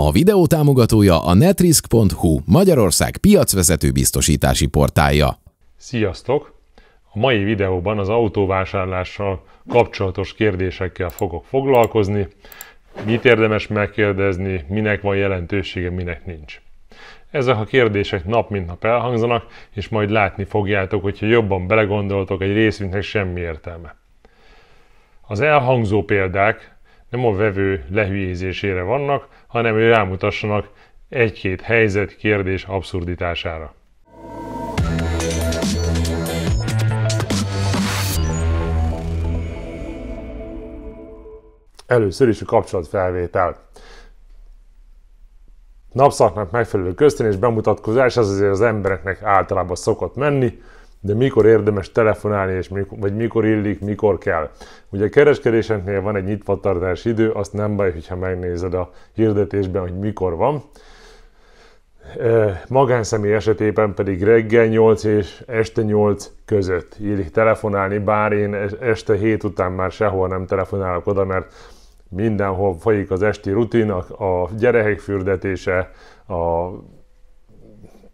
A videó támogatója a netrisk.hu, Magyarország piacvezető biztosítási portálja. Sziasztok! A mai videóban az autóvásárlással kapcsolatos kérdésekkel fogok foglalkozni, mit érdemes megkérdezni, minek van jelentősége, minek nincs. Ezek a kérdések nap mint nap elhangzanak, és majd látni fogjátok, hogyha jobban belegondoltok, egy részünknek semmi értelme. Az elhangzó példák nem a vevő lehűjézésére vannak, hanem hogy rámutassanak egy-két helyzet, kérdés abszurditására. Először is a kapcsolatfelvétel. Napszaknak megfelelő köztén és bemutatkozás, ez azért az embereknek általában szokott menni, de mikor érdemes telefonálni, és mikor, vagy mikor illik, mikor kell. Ugye a kereskedéseknél van egy nyitvatartás idő, azt nem baj, hogyha megnézed a hirdetésben, hogy mikor van. E, magánszemély esetében pedig reggel 8 és este 8 között illik telefonálni, bár én este 7 után már sehol nem telefonálok oda, mert mindenhol folyik az esti rutin, a gyerekek fürdetése, a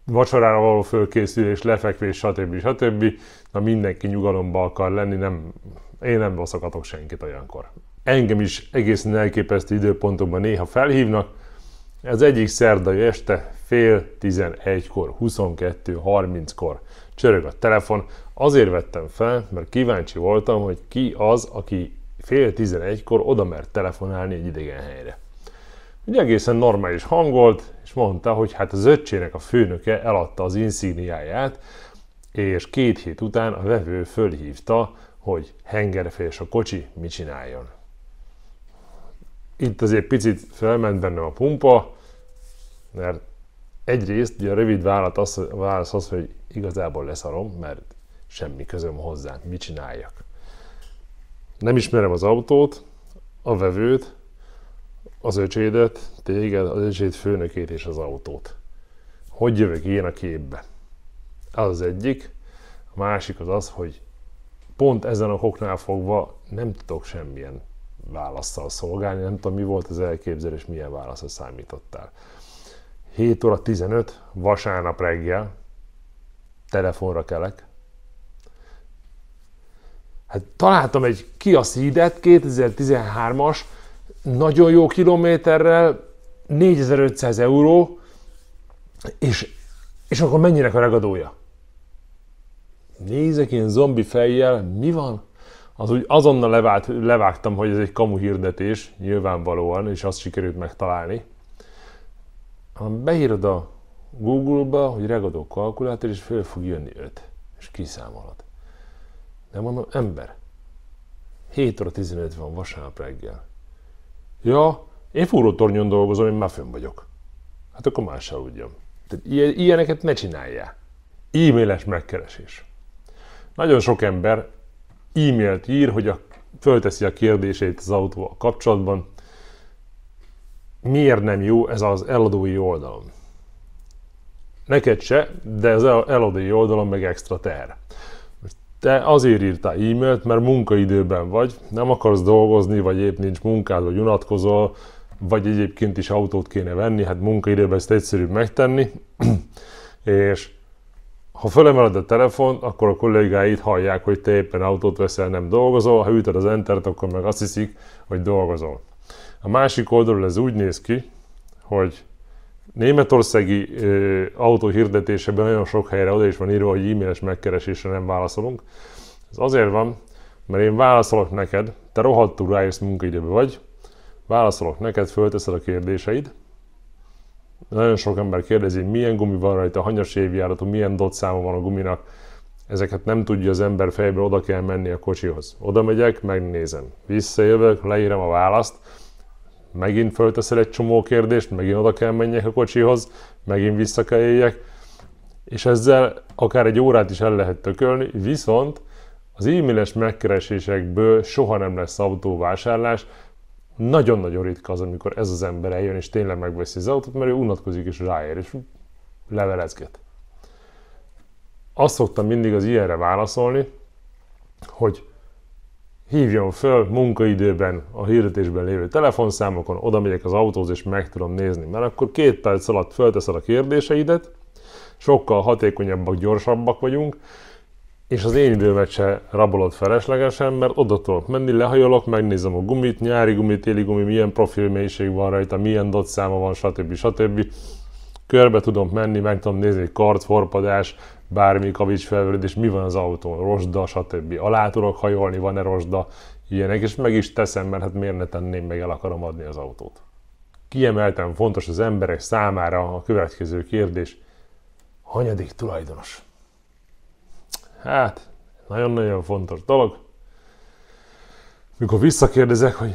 vacsorára való fölkészülés, lefekvés, stb. stb. Na mindenki nyugalomba akar lenni, nem, én nem baszakatok senkit olyankor. Engem is egészen elképesztő időpontokban néha felhívnak, ez egyik szerdai este fél 11-kor, 30 kor csörög a telefon. Azért vettem fel, mert kíváncsi voltam, hogy ki az, aki fél 11-kor oda mert telefonálni egy idegen helyre. Egy egészen normális hangolt, és mondta, hogy hát az öccsének a főnöke eladta az inszíniáját, és két hét után a vevő fölhívta, hogy hengerfés a kocsi, mit csináljon. Itt azért picit felment bennem a pumpa, mert egyrészt ugye a rövid válasz válasz az, hogy igazából leszarom, mert semmi közöm hozzá, mit csináljak. Nem ismerem az autót, a vevőt, az öcsédet, téged, az öcséd főnökét és az autót. Hogy jövök én a képbe? Az az egyik. A másik az az, hogy pont ezen a koknál fogva nem tudok semmilyen válaszsal szolgálni, nem tudom mi volt az elképzelés, milyen válaszra számítottál. 7 óra 15, vasárnap reggel, telefonra kelek. Hát találtam egy Kia Ceed-et, 2013-as, nagyon jó kilométerrel, 4500 euró, és, és akkor mennyinek a ragadója? Nézek én zombi fejjel, mi van? Az úgy azonnal levált, levágtam, hogy ez egy kamu hirdetés, nyilvánvalóan, és azt sikerült megtalálni. Ha beírod a Google-ba, hogy regadó kalkulátor, és föl fog jönni 5, és kiszámolod. De mondom, ember, 7 óra 15 van vasárnap reggel Ja, én fúrótornyon dolgozom, én már fönn vagyok. Hát akkor más aludjam. Tehát ilyeneket ne csináljál. E-mailes megkeresés. Nagyon sok ember e-mailt ír, hogy a, fölteszi a kérdését az autóval kapcsolatban. Miért nem jó ez az eladói oldalon? Neked se, de az eladói oldalon meg extra teher te azért írtál e-mailt, mert munkaidőben vagy, nem akarsz dolgozni, vagy épp nincs munkád, vagy unatkozol, vagy egyébként is autót kéne venni, hát munkaidőben ezt egyszerűbb megtenni, és ha fölemeled a telefont, akkor a kollégáid hallják, hogy te éppen autót veszel, nem dolgozol, ha ütöd az entert, akkor meg azt hiszik, hogy dolgozol. A másik oldalról ez úgy néz ki, hogy németországi ö, autó hirdetéseben nagyon sok helyre oda is van írva, hogy e-mailes megkeresésre nem válaszolunk. Ez azért van, mert én válaszolok neked, te rohadtul rájössz munkaidőbe vagy, válaszolok neked, fölteszed a kérdéseid. Nagyon sok ember kérdezi, milyen gumi van rajta, hanyas évjáratú, milyen száma van a guminak. Ezeket nem tudja az ember fejből, oda kell menni a kocsihoz. Oda megyek, megnézem. Visszajövök, leírem a választ, megint fölteszel egy csomó kérdést, megint oda kell menjek a kocsihoz, megint vissza kell éljek, és ezzel akár egy órát is el lehet tökölni, viszont az e-mailes megkeresésekből soha nem lesz autóvásárlás, nagyon-nagyon ritka az, amikor ez az ember eljön és tényleg megveszi az autót, mert ő unatkozik és ráér, és levelezget. Azt szoktam mindig az ilyenre válaszolni, hogy hívjon föl munkaidőben a hirdetésben lévő telefonszámokon, oda megyek az autóhoz és meg tudom nézni, mert akkor két perc alatt fölteszed a kérdéseidet, sokkal hatékonyabbak, gyorsabbak vagyunk, és az én időmet se rabolod feleslegesen, mert oda tudok menni, lehajolok, megnézem a gumit, nyári gumit, téli gumi, milyen profilmélység van rajta, milyen száma van, stb. stb. Körbe tudom menni, meg tudom nézni, hogy forpadás, bármi kavics és mi van az autón, rosda, stb. Alá tudok hajolni, van-e rosda, ilyenek, és meg is teszem, mert hát miért ne tenném, meg el akarom adni az autót. Kiemelten fontos az emberek számára a következő kérdés, hanyadik tulajdonos? Hát, nagyon-nagyon fontos dolog. Mikor visszakérdezek, hogy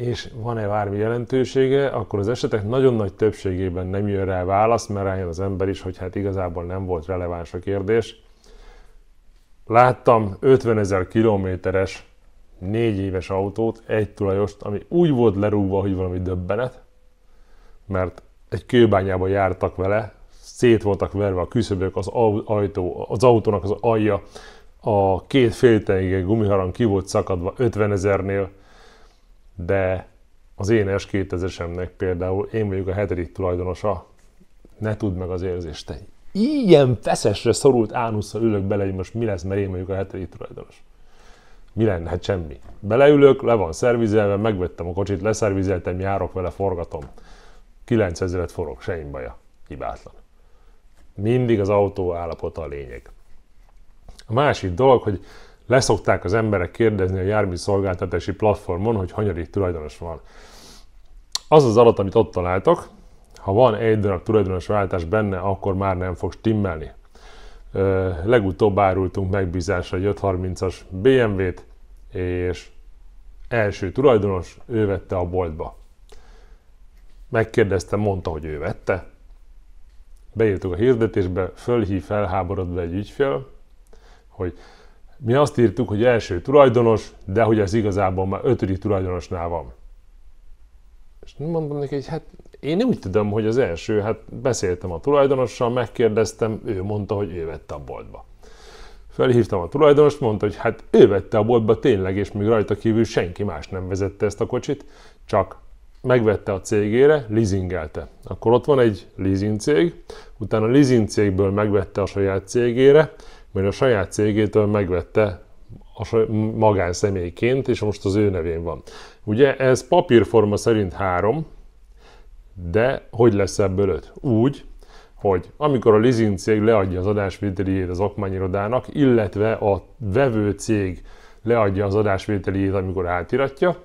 és van-e bármi jelentősége, akkor az esetek nagyon nagy többségében nem jön rá válasz, mert rájön az ember is, hogy hát igazából nem volt releváns a kérdés. Láttam 50 ezer kilométeres, négy éves autót, egy tulajost, ami úgy volt lerúgva, hogy valami döbbenet, mert egy kőbányába jártak vele, szét voltak verve a küszöbök, az, ajtó, az autónak az alja, a két félteige gumiharang ki volt szakadva 50 ezernél, de az én S2000-esemnek például én vagyok a hetedik tulajdonosa, ne tudd meg az érzést, te ilyen feszesre szorult ánusszal ülök bele, hogy most mi lesz, mert én vagyok a hetedik tulajdonos. Mi lenne? Hát semmi. Beleülök, le van szervizelve, megvettem a kocsit, leszervizeltem, járok vele, forgatom. 9000-et forog, se baja. Hibátlan. Mindig az autó állapota a lényeg. A másik dolog, hogy Leszokták az emberek kérdezni a jármű szolgáltatási platformon, hogy hanyadik tulajdonos van. Az az adat, amit ott találtok, ha van egy darab tulajdonos váltás benne, akkor már nem fog stimmelni. Ö, legutóbb árultunk megbízásra egy 530-as BMW-t, és első tulajdonos, ő vette a boltba. Megkérdeztem, mondta, hogy ő vette. Beírtuk a hirdetésbe, fölhív felháborodva egy ügyfél, hogy mi azt írtuk, hogy első tulajdonos, de hogy ez igazából már ötödik tulajdonosnál van. És mondom neki, hogy hát én úgy tudom, hogy az első, hát beszéltem a tulajdonossal, megkérdeztem, ő mondta, hogy ő vette a boltba. Felhívtam a tulajdonost, mondta, hogy hát ő vette a boltba tényleg, és még rajta kívül senki más nem vezette ezt a kocsit, csak megvette a cégére, leasingelte. Akkor ott van egy leasing cég, utána a leasing cégből megvette a saját cégére, mert a saját cégétől megvette a magánszemélyként, és most az ő nevén van. Ugye ez papírforma szerint három, de hogy lesz ebből öt? Úgy, hogy amikor a leasing cég leadja az adásvételiét az akmányirodának, illetve a vevő cég leadja az adásvételiét, amikor átiratja,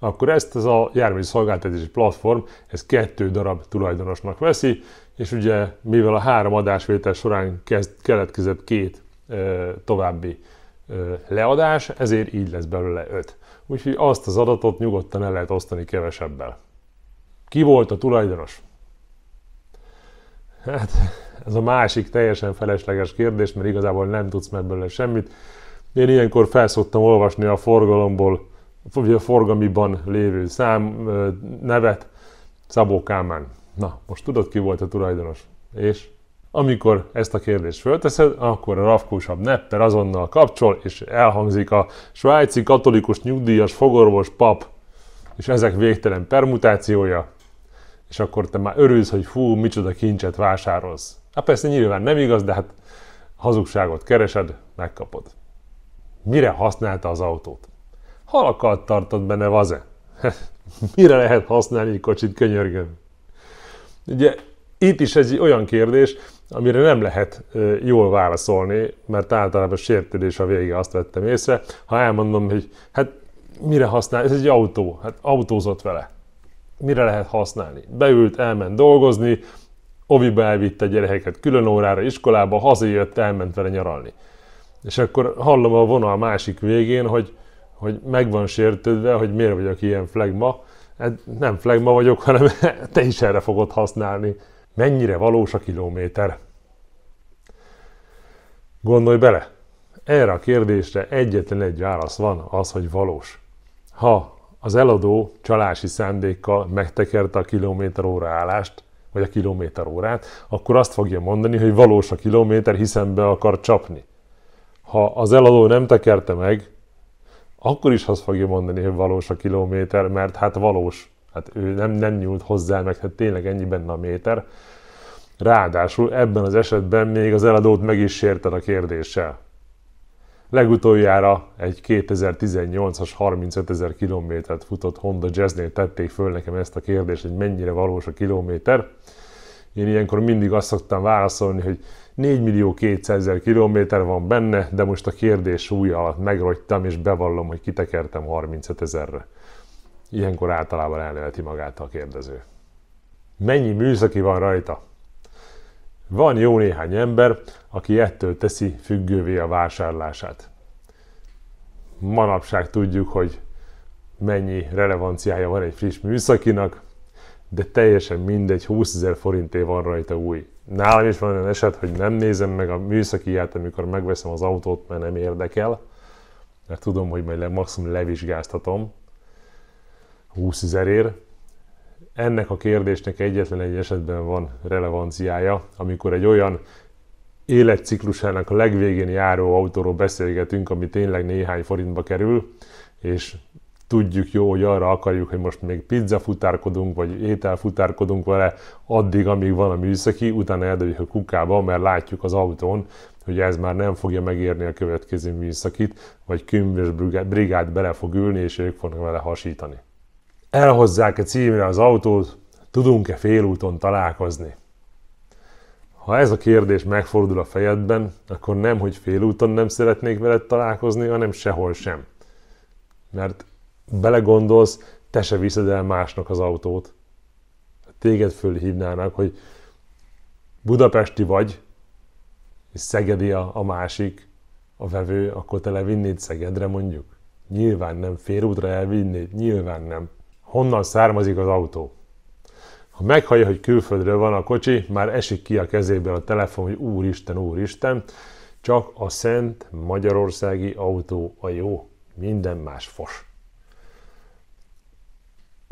akkor ezt az a jármű szolgáltatási platform, ez kettő darab tulajdonosnak veszi, és ugye mivel a három adásvétel során kezd, keletkezett két e, további e, leadás, ezért így lesz belőle öt. Úgyhogy azt az adatot nyugodtan el lehet osztani kevesebbel. Ki volt a tulajdonos? Hát ez a másik teljesen felesleges kérdés, mert igazából nem tudsz meg belőle semmit. Én ilyenkor felszoktam olvasni a forgalomból ugye a forgamiban lévő szám, nevet, Szabó Kálmán. Na, most tudod, ki volt a tulajdonos? És amikor ezt a kérdést fölteszed, akkor a rafkósabb nepper azonnal kapcsol, és elhangzik a svájci katolikus nyugdíjas fogorvos pap, és ezek végtelen permutációja, és akkor te már örülsz, hogy fú, micsoda kincset vásárolsz. Hát persze nyilván nem igaz, de hát hazugságot keresed, megkapod. Mire használta az autót? Halakat tartott benne, vaze. Mire lehet használni egy kocsit, könyörgöm? Ugye itt is egy olyan kérdés, amire nem lehet jól válaszolni, mert általában sértődés a vége, azt vettem észre. Ha elmondom, hogy hát mire használ, ez egy autó, hát autózott vele. Mire lehet használni? Beült, elment dolgozni, oviba elvitte a gyerekeket külön órára iskolába, hazajött, elment vele nyaralni. És akkor hallom a vonal másik végén, hogy hogy meg van sértődve, hogy miért vagyok ilyen Hát Nem flagma vagyok, hanem te is erre fogod használni. Mennyire valós a kilométer? Gondolj bele! Erre a kérdésre egyetlen egy válasz van, az, hogy valós. Ha az eladó csalási szándékkal megtekerte a kilométer óra állást, vagy a kilométer órát, akkor azt fogja mondani, hogy valós a kilométer, hiszen be akar csapni. Ha az eladó nem tekerte meg, akkor is azt fogja mondani, hogy valós a kilométer, mert hát valós. Hát ő nem, nem nyúlt hozzá, meg hát tényleg ennyi benne a méter. Ráadásul ebben az esetben még az eladót meg is sérted a kérdéssel. Legutoljára egy 2018-as 35 ezer kilométert futott Honda Jazznél tették föl nekem ezt a kérdést, hogy mennyire valós a kilométer. Én ilyenkor mindig azt szoktam válaszolni, hogy 4 millió 200 ezer kilométer van benne, de most a kérdés súlya alatt megrogytam, és bevallom, hogy kitekertem 35 ezerre. Ilyenkor általában elneveti magát a kérdező. Mennyi műszaki van rajta? Van jó néhány ember, aki ettől teszi függővé a vásárlását. Manapság tudjuk, hogy mennyi relevanciája van egy friss műszakinak, de teljesen mindegy, 20 ezer forinté van rajta új. Nálam is van olyan eset, hogy nem nézem meg a műszakiját, amikor megveszem az autót, mert nem érdekel, mert tudom, hogy majd le, maximum levizsgáztatom 20 ezerért. Ennek a kérdésnek egyetlen egy esetben van relevanciája, amikor egy olyan életciklusának a legvégén járó autóról beszélgetünk, ami tényleg néhány forintba kerül, és tudjuk jó, hogy arra akarjuk, hogy most még pizza futárkodunk, vagy étel futárkodunk vele, addig, amíg van a műszaki, utána eldöljük a kukába, mert látjuk az autón, hogy ez már nem fogja megérni a következő műszakit, vagy kümbös brigád bele fog ülni, és ők fognak vele hasítani. elhozzák a címre az autót, tudunk-e félúton találkozni? Ha ez a kérdés megfordul a fejedben, akkor nem, hogy félúton nem szeretnék veled találkozni, hanem sehol sem. Mert belegondolsz, te se viszed el másnak az autót. Téged fölhívnának, hogy budapesti vagy, és szegedi a, a másik, a vevő, akkor te levinnéd Szegedre mondjuk? Nyilván nem. Félútra elvinnéd? Nyilván nem. Honnan származik az autó? Ha meghallja, hogy külföldről van a kocsi, már esik ki a kezéből a telefon, hogy úristen, úristen, csak a szent magyarországi autó a jó, minden más fos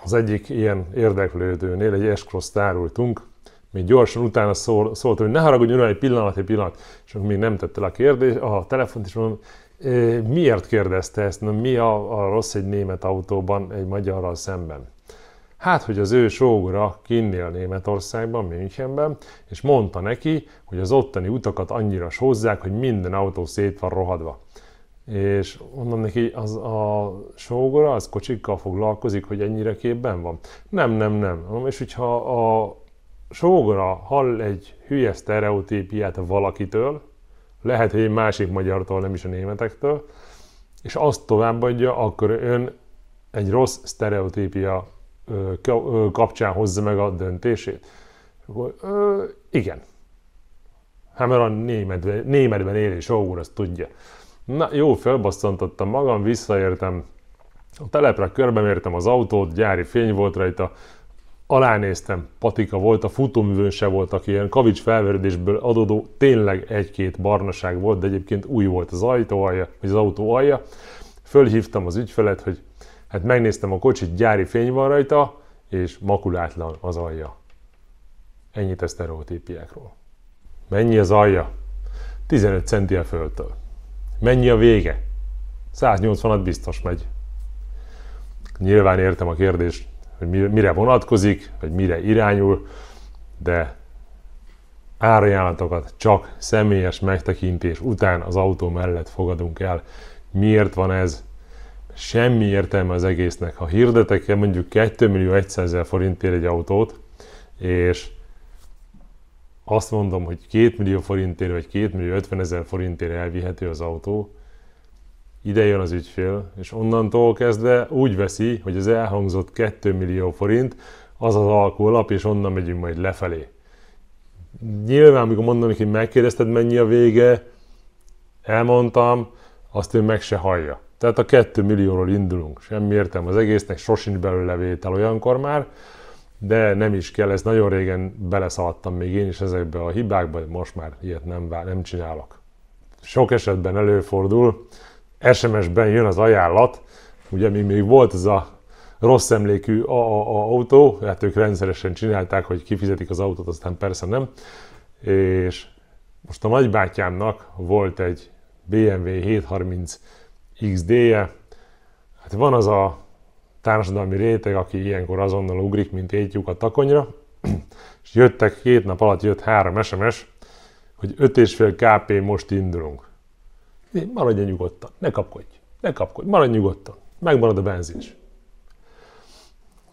az egyik ilyen érdeklődőnél egy eskroszt árultunk, még gyorsan utána szól, szólt, hogy ne haragudj, uram, egy pillanat, egy pillanat. És még nem tette le a kérdés, a telefont, is, mondom, miért kérdezte ezt? Na, mi a, a rossz egy német autóban egy magyarral szemben? Hát, hogy az ő sógora kinnél Németországban, Münchenben, és mondta neki, hogy az ottani utakat annyira sózzák, hogy minden autó szét van rohadva és onnan neki az a sógora, az kocsikkal foglalkozik, hogy ennyire képben van. Nem, nem, nem. És hogyha a sógora hall egy hülye sztereotípiát valakitől, lehet, hogy egy másik magyartól, nem is a németektől, és azt továbbadja, akkor ön egy rossz sztereotípia kapcsán hozza meg a döntését. Akkor, ö, igen. Hát mert a németben, németben élő sógor azt tudja. Na jó, felbasszantottam magam, visszaértem. A telepre körbemértem az autót, gyári fény volt rajta, alánéztem, patika volt, a futóművön se aki ilyen kavics felverődésből adódó, tényleg egy-két barnaság volt, de egyébként új volt az ajtó alja, vagy az autó alja. Fölhívtam az ügyfelet, hogy hát megnéztem a kocsit, gyári fény van rajta, és makulátlan az alja. Ennyit a sztereotípiákról. Mennyi az alja? 15 centi a földtől. Mennyi a vége? 180-at biztos megy. Nyilván értem a kérdést, hogy mire vonatkozik, vagy mire irányul, de árajánlatokat csak személyes megtekintés után az autó mellett fogadunk el. Miért van ez? Semmi értelme az egésznek. Ha hirdetek mondjuk 2 millió 100 ezer forintért egy autót, és azt mondom, hogy 2 millió forintért vagy 2 millió 50 ezer forintért elvihető az autó, ide jön az ügyfél, és onnantól kezdve úgy veszi, hogy az elhangzott 2 millió forint az az alkoholap, és onnan megyünk majd lefelé. Nyilván, amikor mondom, hogy megkérdezted, mennyi a vége, elmondtam, azt ő meg se hallja. Tehát a 2 millióról indulunk, semmi értem az egésznek, sosincs belőle vétel olyankor már, de nem is kell, ezt nagyon régen beleszaladtam még én is ezekbe a hibákba, most már ilyet nem, vál, nem csinálok. Sok esetben előfordul, SMS-ben jön az ajánlat, ugye még, még volt ez a rossz emlékű AAA autó, hát ők rendszeresen csinálták, hogy kifizetik az autót, aztán persze nem, és most a nagybátyámnak volt egy BMW 730 XD-je, hát van az a társadalmi réteg, aki ilyenkor azonnal ugrik, mint egy a takonyra, és jöttek, két nap alatt jött három SMS, hogy 5,5 kp most indulunk. Maradj nyugodtan, ne kapkodj, ne kapkodj, maradj nyugodtan, megmarad a benzin is.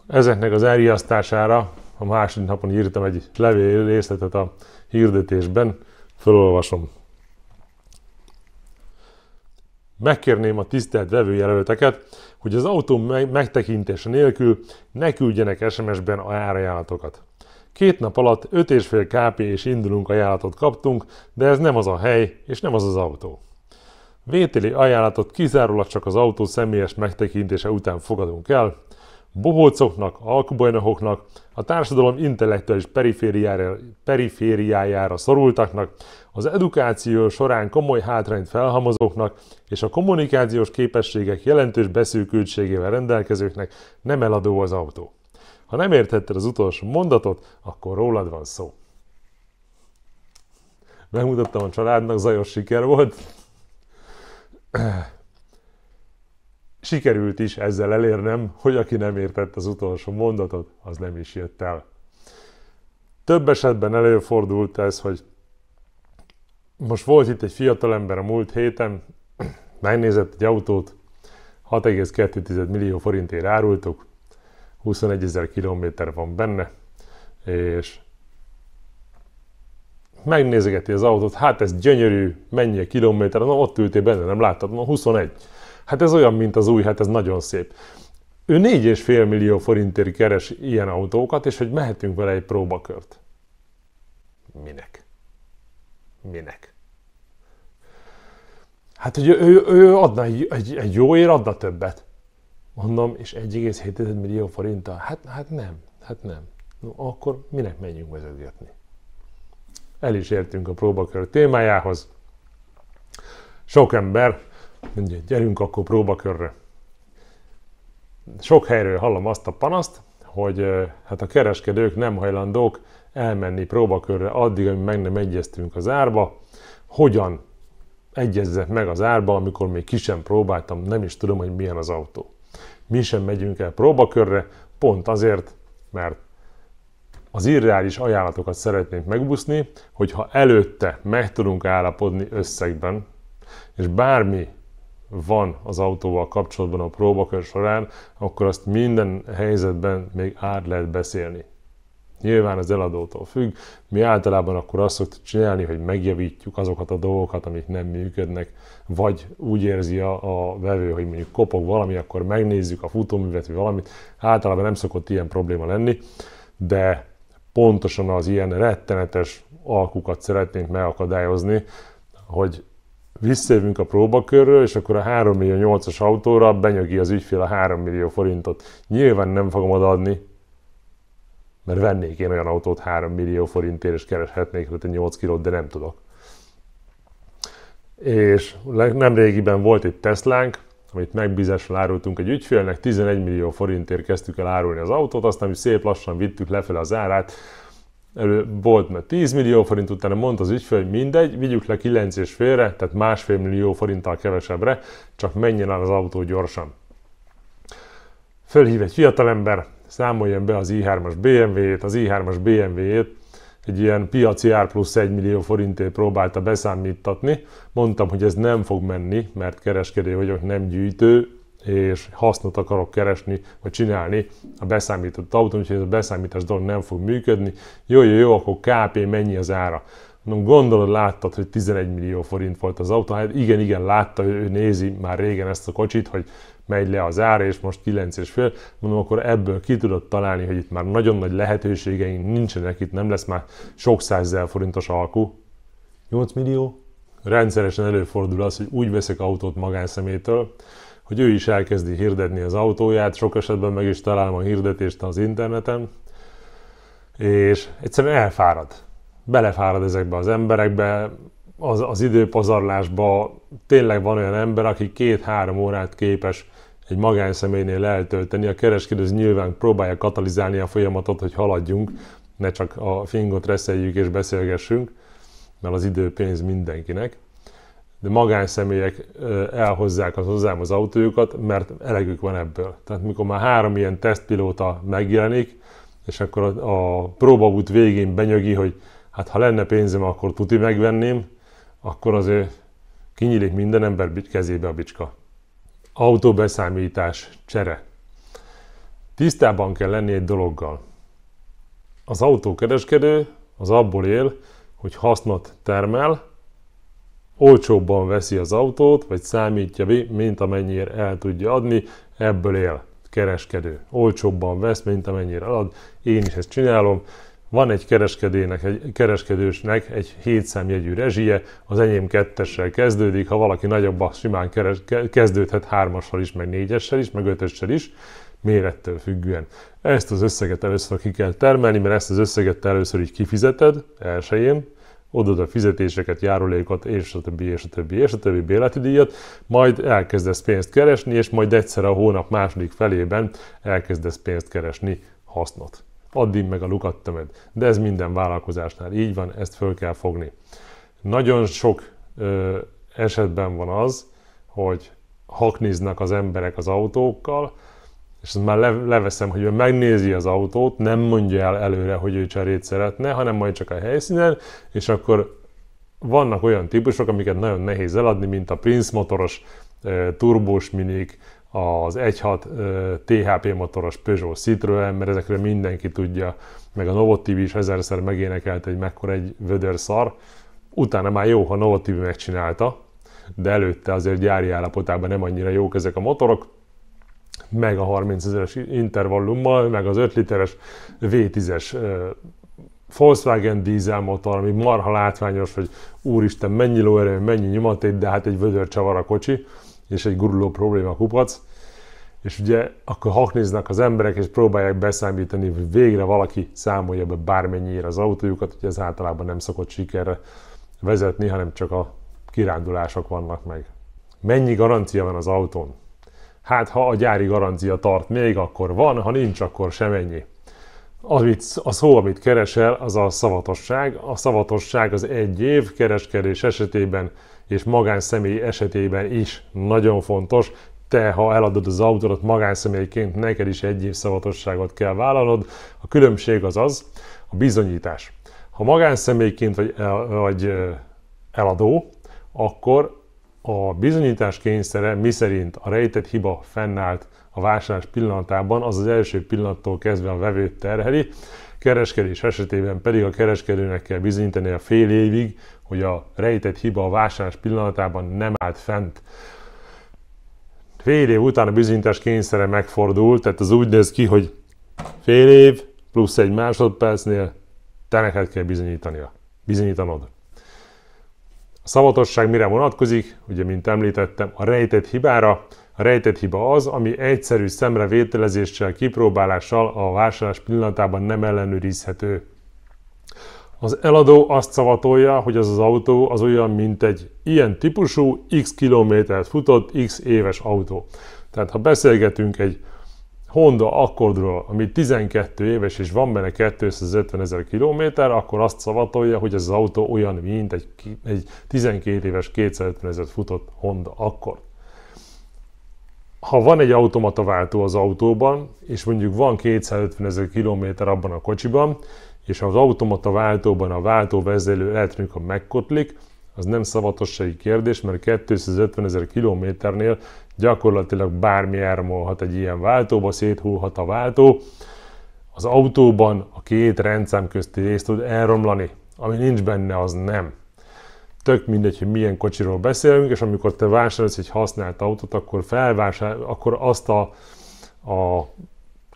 Ezeknek az elriasztására a második napon írtam egy levél részletet a hirdetésben, felolvasom. Megkérném a tisztelt vevőjelölteket, hogy az autó megtekintése nélkül ne küldjenek SMS-ben ajánlatokat. Két nap alatt 5,5 kp és indulunk ajánlatot kaptunk, de ez nem az a hely és nem az az autó. Vételi ajánlatot kizárólag csak az autó személyes megtekintése után fogadunk el, bohócoknak, alkubajnokoknak, a társadalom intellektuális perifériájára, perifériájára szorultaknak, az edukáció során komoly hátrányt felhamozóknak és a kommunikációs képességek jelentős beszűkültségével rendelkezőknek nem eladó az autó. Ha nem értetted az utolsó mondatot, akkor rólad van szó. Megmutattam a családnak, zajos siker volt. Sikerült is ezzel elérnem, hogy aki nem értett az utolsó mondatot, az nem is jött el. Több esetben előfordult ez, hogy most volt itt egy fiatalember a múlt héten, megnézett egy autót, 6,2 millió forintért árultuk, 21 ezer kilométer van benne, és megnézegeti az autót, hát ez gyönyörű, mennyi a kilométer, na ott ültél benne, nem láttad, na 21. Hát ez olyan, mint az új, hát ez nagyon szép. Ő 4,5 millió forintért keres ilyen autókat, és hogy mehetünk vele egy próbakört. Minek? Minek? Hát, hogy ő, ő adna egy, egy, egy jó ér, adna többet. Mondom, és 1,7 millió forinttal? Hát, hát nem, hát nem. No, akkor minek menjünk vezetgetni? El is értünk a próbakör témájához. Sok ember Mondja, gyerünk akkor próbakörre. Sok helyről hallom azt a panaszt, hogy hát a kereskedők nem hajlandók elmenni próbakörre addig, amíg meg nem egyeztünk az árba. Hogyan egyezzek meg az árba, amikor még ki sem próbáltam, nem is tudom, hogy milyen az autó. Mi sem megyünk el próbakörre, pont azért, mert az irreális ajánlatokat szeretnénk megbuszni, hogyha előtte meg tudunk állapodni összegben, és bármi van az autóval kapcsolatban a próbakör során, akkor azt minden helyzetben még át lehet beszélni. Nyilván az eladótól függ, mi általában akkor azt szoktuk csinálni, hogy megjavítjuk azokat a dolgokat, amik nem működnek, vagy úgy érzi a, a vevő, hogy mondjuk kopog valami, akkor megnézzük a futóművet, vagy valamit. Általában nem szokott ilyen probléma lenni, de pontosan az ilyen rettenetes alkukat szeretnénk megakadályozni, hogy visszajövünk a próbakörről, és akkor a 3 millió 8-as autóra benyögi az ügyfél a 3 millió forintot. Nyilván nem fogom odaadni, mert vennék én olyan autót 3 millió forintért, és kereshetnék rá 8 kilót, de nem tudok. És nem régiben volt egy Teslánk, amit megbízással árultunk egy ügyfélnek, 11 millió forintért kezdtük el árulni az autót, aztán mi szép lassan vittük lefelé az árát, volt mert 10 millió forint, utána mondta az ügyfél, hogy mindegy, vigyük le 9 és félre, tehát másfél millió forinttal kevesebbre, csak menjen el az autó gyorsan. Fölhív egy fiatalember, számoljon be az i3-as BMW-jét, az i3-as BMW-jét, egy ilyen piaci ár plusz 1 millió forintért próbálta beszámítatni. Mondtam, hogy ez nem fog menni, mert kereskedő vagyok, nem gyűjtő, és hasznot akarok keresni, vagy csinálni a beszámított autón, úgyhogy ez a beszámítás dolog nem fog működni. Jó, jó, jó, akkor KP mennyi az ára? Mondom, gondolod, láttad, hogy 11 millió forint volt az autó? Hát igen, igen, látta, ő, nézi már régen ezt a kocsit, hogy megy le az ára, és most 9 és fél, mondom, akkor ebből ki tudod találni, hogy itt már nagyon nagy lehetőségeink nincsenek, itt nem lesz már sok százezer forintos alkú. 8 millió? Rendszeresen előfordul az, hogy úgy veszek autót magánszemétől, hogy ő is elkezdi hirdetni az autóját, sok esetben meg is találom a hirdetést az interneten, és egyszerűen elfárad. Belefárad ezekbe az emberekbe, az, az időpazarlásba tényleg van olyan ember, aki két-három órát képes egy magánszemélynél eltölteni. A kereskedő nyilván próbálja katalizálni a folyamatot, hogy haladjunk, ne csak a fingot reszeljük és beszélgessünk, mert az idő pénz mindenkinek de magánszemélyek elhozzák az hozzám az autójukat, mert elegük van ebből. Tehát mikor már három ilyen tesztpilóta megjelenik, és akkor a, a próbaút végén benyögi, hogy hát ha lenne pénzem, akkor tuti megvenném, akkor azért kinyílik minden ember kezébe a bicska. Autóbeszámítás, csere. Tisztában kell lenni egy dologgal. Az autókereskedő az abból él, hogy hasznot termel, olcsóbban veszi az autót, vagy számítja, mint amennyire el tudja adni, ebből él kereskedő. Olcsóbban vesz, mint amennyire elad, én is ezt csinálom. Van egy kereskedőnek, egy kereskedősnek egy hétszámjegyű rezsie, az enyém kettessel kezdődik, ha valaki nagyobb, simán keres, kezdődhet hármassal is, meg négyessel is, meg ötössel is, mérettől függően. Ezt az összeget először ki kell termelni, mert ezt az összeget először így kifizeted, elsőjén, odod a fizetéseket, járulékot és a többi, és a többi, és a többi béleti díjat, majd elkezdesz pénzt keresni, és majd egyszer a hónap második felében elkezdesz pénzt keresni hasznot. Addig meg a lukat tömed. De ez minden vállalkozásnál így van, ezt föl kell fogni. Nagyon sok ö, esetben van az, hogy hakniznak az emberek az autókkal, és azt már leveszem, hogy ő megnézi az autót, nem mondja el előre, hogy ő cserét szeretne, hanem majd csak a helyszínen, és akkor vannak olyan típusok, amiket nagyon nehéz eladni, mint a Prince motoros turbós minik, az 1.6 THP motoros Peugeot Citroën, mert ezekről mindenki tudja, meg a Novotiv is ezerszer megénekelt, hogy mekkora egy vödör szar. Utána már jó, ha Novotiv megcsinálta, de előtte azért gyári állapotában nem annyira jók ezek a motorok, meg a 30 ezeres intervallummal, meg az 5 literes V10-es Volkswagen dízelmotor, ami marha látványos, hogy úristen, mennyi lóerő, mennyi nyomaték, de hát egy vödör csavar a kocsi, és egy guruló probléma kupac. És ugye akkor haknéznek az emberek, és próbálják beszámítani, hogy végre valaki számolja be bármennyire az autójukat, hogy ez általában nem szokott sikerre vezetni, hanem csak a kirándulások vannak meg. Mennyi garancia van az autón? Hát, ha a gyári garancia tart még, akkor van, ha nincs, akkor sem ennyi. Amit, a szó, amit keresel, az a szavatosság. A szavatosság az egy év kereskedés esetében és magánszemély esetében is nagyon fontos. Te, ha eladod az autót magánszemélyként, neked is egy év szavatosságot kell vállalnod. A különbség az az, a bizonyítás. Ha magánszemélyként vagy, el, vagy eladó, akkor a bizonyítás kényszere, szerint a rejtett hiba fennállt a vásárlás pillanatában, az az első pillanattól kezdve a vevőt terheli, kereskedés esetében pedig a kereskedőnek kell bizonyítani a fél évig, hogy a rejtett hiba a vásárlás pillanatában nem állt fent. Fél év után a bizonyítás kényszere megfordul, tehát az úgy néz ki, hogy fél év plusz egy másodpercnél te neked kell bizonyítania. Bizonyítanod. A szavatosság mire vonatkozik? Ugye, mint említettem, a rejtett hibára. A rejtett hiba az, ami egyszerű szemre vételezéssel, kipróbálással a vásárlás pillanatában nem ellenőrizhető. Az eladó azt szavatolja, hogy az az autó az olyan, mint egy ilyen típusú, x kilométert futott, x éves autó. Tehát ha beszélgetünk egy Honda Accordról, ami 12 éves és van benne 250 ezer kilométer, akkor azt szavatolja, hogy ez az autó olyan, mint egy, egy 12 éves 250 ezer futott Honda Accord. Ha van egy automata váltó az autóban, és mondjuk van 250 ezer kilométer abban a kocsiban, és az automata váltóban a váltóvezérlő elektronika megkotlik, az nem szavatossági kérdés, mert 250 ezer kilométernél gyakorlatilag bármi elmolhat egy ilyen váltóba, széthullhat a váltó. Az autóban a két rendszám közti részt tud elromlani, ami nincs benne, az nem. Tök mindegy, hogy milyen kocsiról beszélünk, és amikor te vásárolsz egy használt autót, akkor felvásár, akkor azt a, a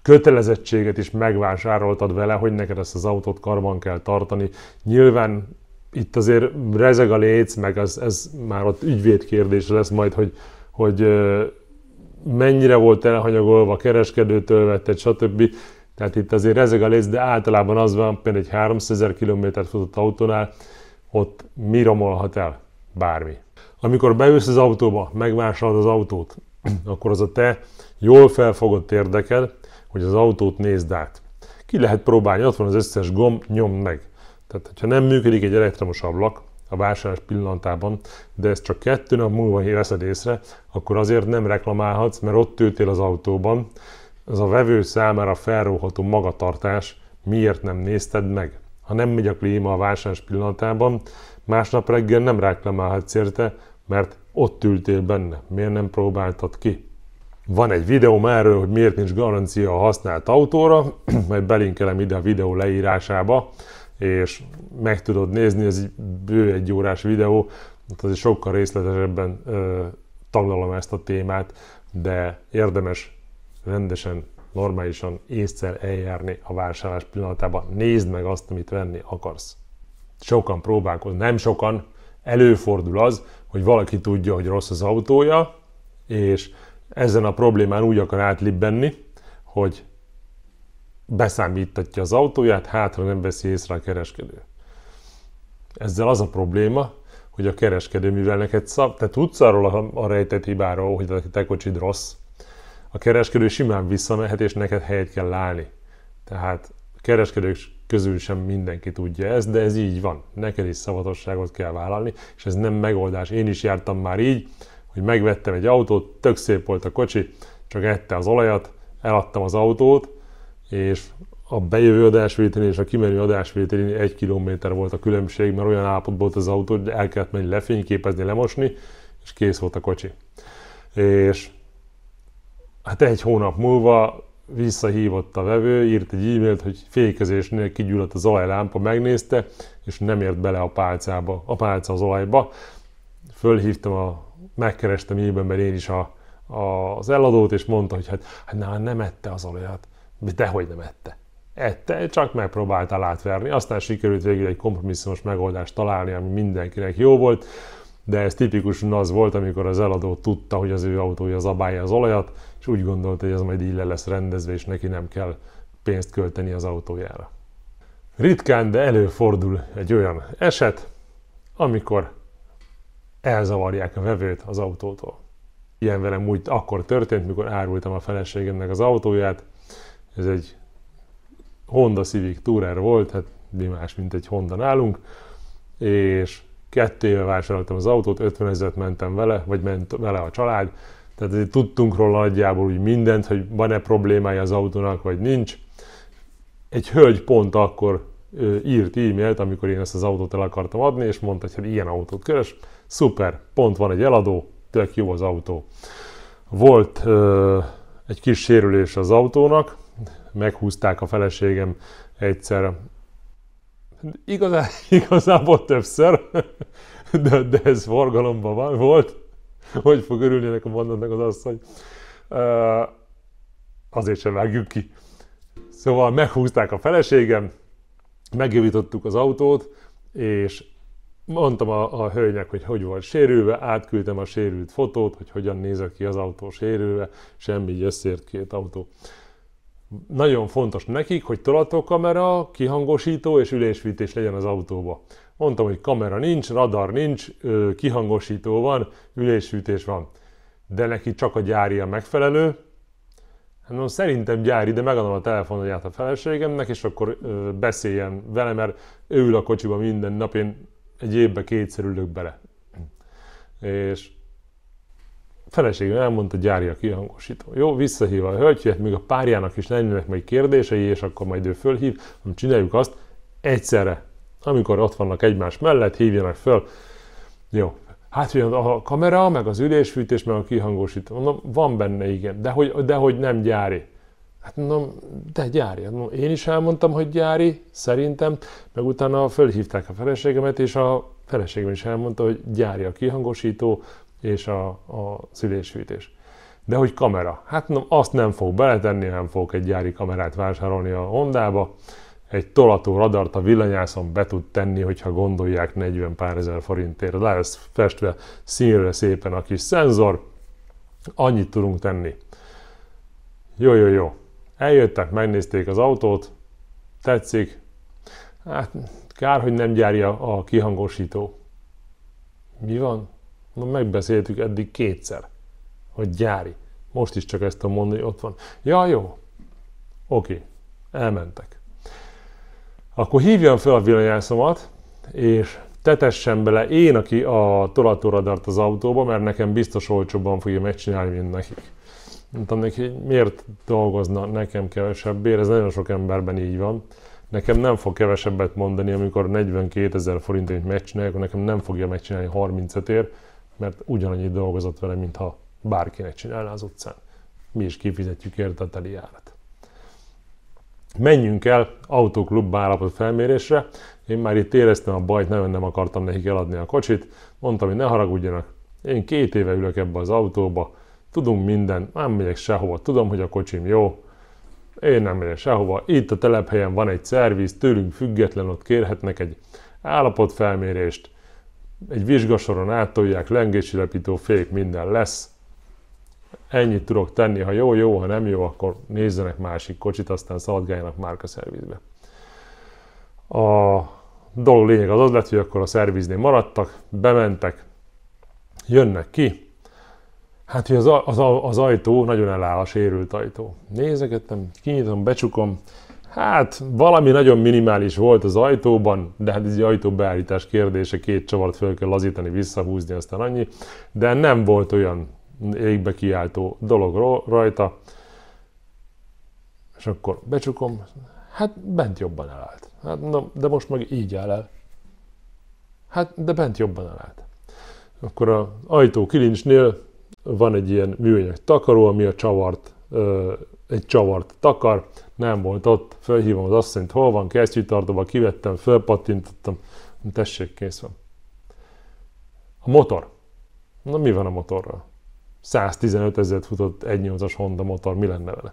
kötelezettséget is megvásároltad vele, hogy neked ezt az autót karban kell tartani. Nyilván itt azért rezeg a léc, meg az, ez már ott kérdés lesz majd, hogy, hogy mennyire volt elhanyagolva, kereskedőtől vetted, stb. Tehát itt azért rezeg a léc, de általában az van, például egy 300 ezer kilométert futott autónál, ott mi romolhat el? Bármi. Amikor beülsz az autóba, megvásárolod az autót, akkor az a te jól felfogott érdeked, hogy az autót nézd át. Ki lehet próbálni, ott van az összes gomb, nyomd meg. Tehát, hogyha nem működik egy elektromos ablak a vásárlás pillanatában, de ezt csak kettő nap múlva veszed észre, akkor azért nem reklamálhatsz, mert ott ültél az autóban. Az a vevő számára felróható magatartás, miért nem nézted meg? Ha nem megy a klíma a vásárlás pillanatában, másnap reggel nem reklamálhatsz érte, mert ott ültél benne. Miért nem próbáltad ki? Van egy videóm erről, hogy miért nincs garancia a használt autóra, majd belinkelem ide a videó leírásába és meg tudod nézni, ez egy bő egy órás videó, tehát azért sokkal részletesebben ö, taglalom ezt a témát, de érdemes rendesen, normálisan észre eljárni a vásárlás pillanatában. Nézd meg azt, amit venni akarsz. Sokan próbálkoznak, nem sokan, előfordul az, hogy valaki tudja, hogy rossz az autója, és ezen a problémán úgy akar átlibbenni, hogy beszámítatja az autóját, hátra nem veszi észre a kereskedő. Ezzel az a probléma, hogy a kereskedő, mivel neked szab, te tudsz arról a, a rejtett hibáról, hogy a te kocsid rossz, a kereskedő simán visszamehet, és neked helyet kell állni. Tehát a kereskedők közül sem mindenki tudja ezt, de ez így van. Neked is szabadosságot kell vállalni, és ez nem megoldás. Én is jártam már így, hogy megvettem egy autót, tök szép volt a kocsi, csak ette az olajat, eladtam az autót, és a bejövő adásvételén és a kimenő adásvételén egy kilométer volt a különbség, mert olyan állapotban volt az autó, hogy el kellett menni lefényképezni, lemosni, és kész volt a kocsi. És hát egy hónap múlva visszahívott a vevő, írt egy e-mailt, hogy fékezésnél kigyulladt az olajlámpa, megnézte, és nem ért bele a pálcába, a pálca az olajba. Fölhívtam, a, megkerestem e-mailben én is a, a, az eladót, és mondta, hogy hát, hát na, nem ette az olajat. Dehogy nem ette. Ette, csak megpróbálta átverni. Aztán sikerült végül egy kompromisszumos megoldást találni, ami mindenkinek jó volt, de ez tipikusan az volt, amikor az eladó tudta, hogy az ő autója zabálja az olajat, és úgy gondolta, hogy ez majd így le lesz rendezve, és neki nem kell pénzt költeni az autójára. Ritkán, de előfordul egy olyan eset, amikor elzavarják a vevőt az autótól. Ilyen velem úgy akkor történt, mikor árultam a feleségemnek az autóját, ez egy Honda Civic Tourer volt, hát mi más, mint egy Honda nálunk, és kettő éve vásároltam az autót, 50 ezeret mentem vele, vagy ment vele a család, tehát tudtunk róla nagyjából úgy mindent, hogy van-e problémája az autónak, vagy nincs. Egy hölgy pont akkor írt e-mailt, amikor én ezt az autót el akartam adni, és mondta, hogy hát ilyen autót keres, szuper, pont van egy eladó, tök jó az autó. Volt ö, egy kis sérülés az autónak, meghúzták a feleségem egyszer. Igazá, igazából többször, de, de ez forgalomban van, volt. Hogy fog örülni ennek a mondatnak az asszony? Azért sem vágjuk ki. Szóval meghúzták a feleségem, megjavítottuk az autót, és mondtam a, a hölgynek, hogy hogy volt sérülve, átküldtem a sérült fotót, hogy hogyan nézett ki az autó sérülve, semmi, így összeért két autó nagyon fontos nekik, hogy tolatókamera, kihangosító és ülésvítés legyen az autóba. Mondtam, hogy kamera nincs, radar nincs, kihangosító van, ülésvítés van. De neki csak a gyári a megfelelő. Hát mondom, szerintem gyári, de megadom a telefonját a feleségemnek, és akkor beszéljen vele, mert ő ül a kocsiba minden nap, én egy évbe kétszer ülök bele. És a feleségem elmondta, gyárja a kihangosító. Jó, visszahív a hölgy, hogy még a párjának is lennének majd kérdései, és akkor majd ő fölhív, hanem csináljuk azt egyszerre. Amikor ott vannak egymás mellett, hívjanak föl. Jó, Hát, hogy a kamera, meg az ülésfűtés, meg a kihangosító. Mondom, van benne, igen, de hogy, de hogy nem gyári. Hát mondom, de gyári. Hát mondom, én is elmondtam, hogy gyári, szerintem, meg utána fölhívták a feleségemet, és a feleségem is elmondta, hogy gyári a kihangosító, és a, a szüléshűtés. De hogy kamera? Hát no, azt nem fog beletenni, nem fogok egy gyári kamerát vásárolni a Honda-ba. Egy tolató radart a villanyászon be tud tenni, hogyha gondolják 40 pár ezer forintért. Le lesz festve színre szépen a kis szenzor. Annyit tudunk tenni. Jó, jó, jó. Eljöttek, megnézték az autót, tetszik. Hát kár, hogy nem gyári a, a kihangosító. Mi van? Mondom, megbeszéltük eddig kétszer, hogy gyári. Most is csak ezt tudom mondani, hogy ott van. Ja, jó. Oké, elmentek. Akkor hívjam fel a villanyászomat, és tetessen bele én, aki a tolatóradart az autóba, mert nekem biztos olcsóbban fogja megcsinálni, mint nekik. Mondtam neki, hogy miért dolgozna nekem kevesebbért, ez nagyon sok emberben így van. Nekem nem fog kevesebbet mondani, amikor 42 ezer forintért megcsinálják, nekem nem fogja megcsinálni 35 ért, mert ugyanannyi dolgozott vele, mintha bárkinek csinálná az utcán. Mi is kifizetjük érte a teli árat. Menjünk el autóklubba állapot felmérésre. Én már itt éreztem a bajt, nagyon nem akartam nekik eladni a kocsit. Mondtam, hogy ne haragudjanak, én két éve ülök ebbe az autóba, tudom minden, nem megyek sehova, tudom, hogy a kocsim jó, én nem megyek sehova, itt a telephelyen van egy szerviz, tőlünk független, ott kérhetnek egy állapotfelmérést, egy vizsgasoron átolják, lengésilapító fék, minden lesz. Ennyit tudok tenni, ha jó, jó, ha nem jó, akkor nézzenek másik kocsit, aztán szaladgáljanak márka szervizbe. A dolog lényeg az az lett, hogy akkor a szerviznél maradtak, bementek, jönnek ki, Hát, hogy az, az, az ajtó nagyon eláll, a sérült ajtó. Nézegettem, kinyitom, becsukom, Hát valami nagyon minimális volt az ajtóban, de hát ez egy ajtóbeállítás kérdése, két csavart föl kell lazítani, visszahúzni, aztán annyi, de nem volt olyan égbe kiáltó dolog rajta. És akkor becsukom, hát bent jobban elállt. Hát, na, de most meg így áll el. Hát, de bent jobban elállt. Akkor az ajtó kilincsnél van egy ilyen műanyag takaró, ami a csavart ö, egy csavart takar, nem volt ott, felhívom az asszonyt, hol van, kesztyűtartóba, kivettem, fölpattintottam, tessék, kész van. A motor. Na mi van a motorral? 115 ezeret futott 1.8-as Honda motor, mi lenne vele?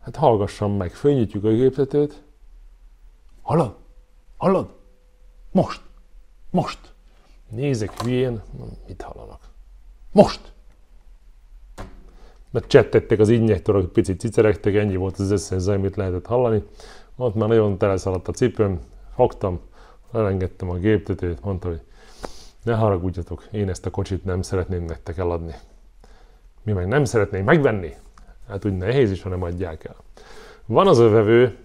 Hát hallgassam meg, fölnyitjuk a géptetőt. Hallod? Hallod? Most! Most! Nézek hülyén, mit hallanak? Most! mert csettették az injektorok, akik picit cicerektek, ennyi volt az összes zaj, amit lehetett hallani. Ott már nagyon teleszaladt a cipőm, fogtam, elengedtem a géptetőt, mondta, hogy ne haragudjatok, én ezt a kocsit nem szeretném nektek eladni. Mi meg nem szeretném megvenni? Hát úgy nehéz is, ha nem adják el. Van az a vevő,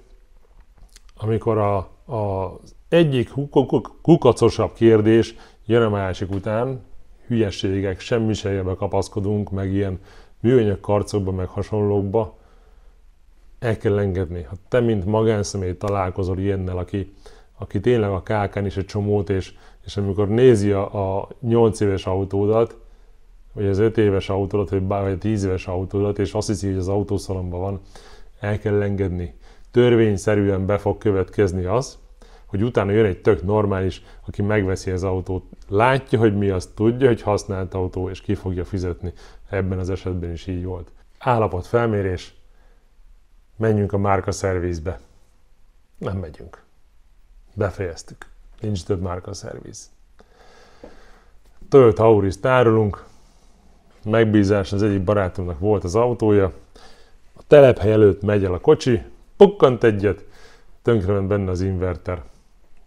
amikor a, a egyik kukacosabb kérdés jön a másik után, hülyeségek, semmi sejjebe kapaszkodunk, meg ilyen műanyag karcokba, meg hasonlókba el kell engedni. Ha te, mint magánszemély találkozol ilyennel, aki, aki tényleg a kákán is egy csomót, és, és amikor nézi a, a 8 éves autódat, vagy az 5 éves autódat, vagy, bár, vagy 10 éves autódat, és azt hiszi, hogy az autószalomban van, el kell engedni. Törvényszerűen be fog következni az, hogy utána jön egy tök normális, aki megveszi az autót, látja, hogy mi azt tudja, hogy használt autó, és ki fogja fizetni ebben az esetben is így volt. felmérés. menjünk a márka szervízbe. Nem megyünk. Befejeztük. Nincs több márka szerviz. Toyota Auris tárolunk, megbízás az egyik barátomnak volt az autója, a telephely előtt megy el a kocsi, pukkant egyet, ment benne az inverter.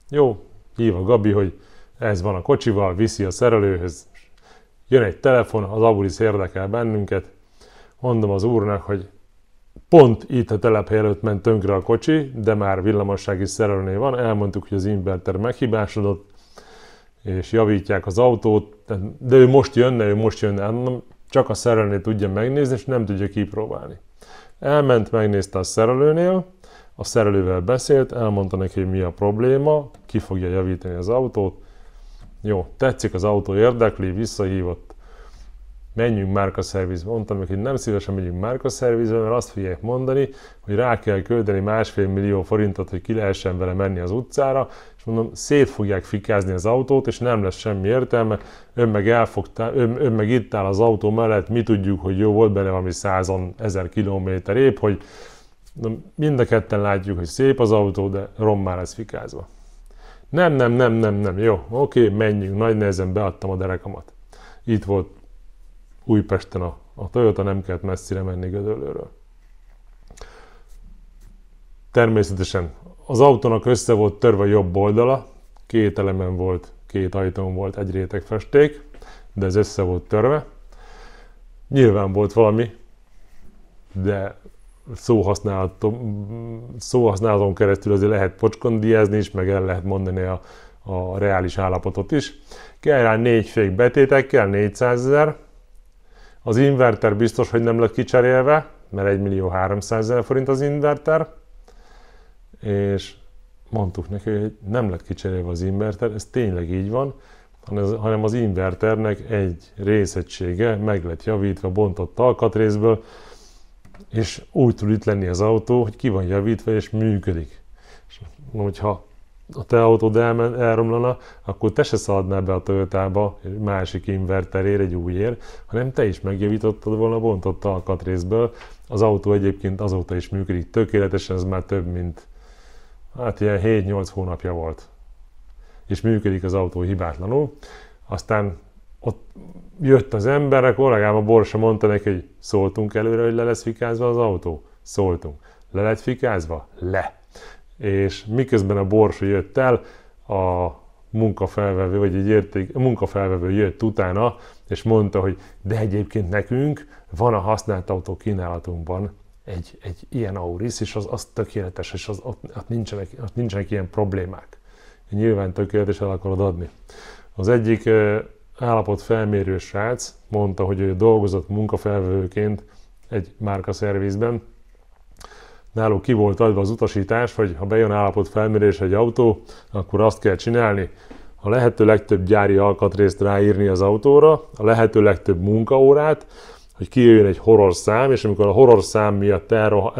Jó, hív a Gabi, hogy ez van a kocsival, viszi a szerelőhöz, Jön egy telefon, az abulis érdekel bennünket, mondom az úrnak, hogy pont itt a telephely előtt ment tönkre a kocsi, de már villamossági szerelőnél van, elmondtuk, hogy az inverter meghibásodott, és javítják az autót, de ő most jönne, ő most jönne, hát mondom, csak a szerelőnél tudja megnézni, és nem tudja kipróbálni. Elment, megnézte a szerelőnél, a szerelővel beszélt, elmondta neki, hogy mi a probléma, ki fogja javítani az autót, jó, tetszik az autó, érdekli, visszahívott. Menjünk szervizbe. Mondtam neki, hogy nem szívesen megyünk szervizbe, mert azt fogják mondani, hogy rá kell küldeni másfél millió forintot, hogy ki lehessen vele menni az utcára, és mondom, szét fogják fikázni az autót, és nem lesz semmi értelme, ön meg, elfogta, ön, ön meg itt áll az autó mellett, mi tudjuk, hogy jó volt benne valami százon ezer kilométer épp, hogy mind a ketten látjuk, hogy szép az autó, de rommá lesz fikázva. Nem, nem, nem, nem, nem, jó, oké, menjünk, nagy nehezen beadtam a derekamat. Itt volt Újpesten a, a Toyota, nem kellett messzire menni Gödöllőről. Természetesen az autónak össze volt törve a jobb oldala, két elemen volt, két ajtón volt egy réteg festék, de ez össze volt törve. Nyilván volt valami, de szóhasználaton, szóhasználaton keresztül azért lehet pocskondiázni is, meg el lehet mondani a, a reális állapotot is. Kell rá négy fék betétekkel, 400 ezer. Az inverter biztos, hogy nem lett kicserélve, mert 1 millió 300 ezer forint az inverter. És mondtuk neki, hogy nem lett kicserélve az inverter, ez tényleg így van, hanem az inverternek egy részegysége meg lett javítva bontott alkatrészből, és úgy tud itt lenni az autó, hogy ki van javítva és működik. És hogyha a te autód elromlana, akkor te se szaladnál be a Toyotába egy másik inverterér, egy ér, hanem te is megjavítottad volna, bontott alkatrészből. Az autó egyébként azóta is működik tökéletesen, ez már több mint hát ilyen 7-8 hónapja volt. És működik az autó hibátlanul. Aztán ott jött az ember, a kollégám a Borsa mondta neki, hogy szóltunk előre, hogy le lesz fikázva az autó. Szóltunk. Le lett fikázva? Le. És miközben a Borsa jött el, a munkafelvevő, vagy egy érték, munkafelvevő jött utána, és mondta, hogy de egyébként nekünk van a használt autó kínálatunkban egy, egy ilyen Auris, és az, az tökéletes, és az, ott, ott, nincsenek, ott nincsenek ilyen problémák. Nyilván tökéletes el akarod adni. Az egyik felmérő srác mondta, hogy ő dolgozott munkafelvevőként egy márkaszervizben. Náluk ki volt adva az utasítás, hogy ha bejön felmérés egy autó, akkor azt kell csinálni, a lehető legtöbb gyári alkatrészt ráírni az autóra, a lehető legtöbb munkaórát, hogy kijöjjön egy horror szám, és amikor a horror szám miatt elugrott